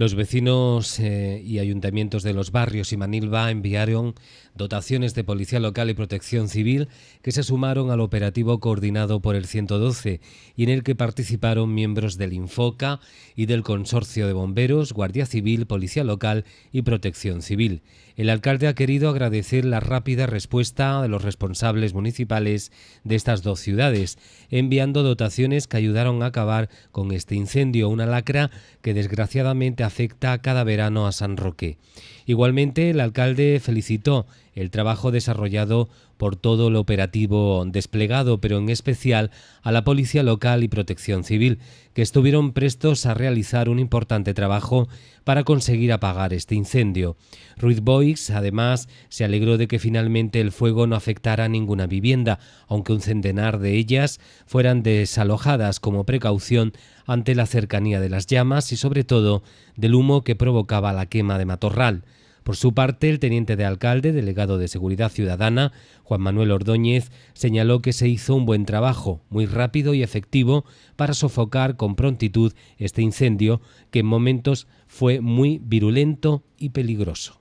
Los vecinos eh, y ayuntamientos de los barrios y Manilva enviaron dotaciones de Policía Local y Protección Civil que se sumaron al operativo coordinado por el 112 y en el que participaron miembros del Infoca y del Consorcio de Bomberos, Guardia Civil, Policía Local y Protección Civil. El alcalde ha querido agradecer la rápida respuesta de los responsables municipales de estas dos ciudades, enviando dotaciones que ayudaron a acabar con este incendio, una lacra que desgraciadamente ha afecta cada verano a San Roque. Igualmente, el alcalde felicitó el trabajo desarrollado por todo el operativo desplegado, pero en especial a la Policía Local y Protección Civil, que estuvieron prestos a realizar un importante trabajo para conseguir apagar este incendio. Ruiz Boix, además, se alegró de que finalmente el fuego no afectara a ninguna vivienda, aunque un centenar de ellas fueran desalojadas como precaución ante la cercanía de las llamas y sobre todo del humo que provocaba la quema de matorral. Por su parte, el teniente de alcalde, delegado de Seguridad Ciudadana, Juan Manuel Ordóñez, señaló que se hizo un buen trabajo, muy rápido y efectivo, para sofocar con prontitud este incendio que en momentos fue muy virulento y peligroso.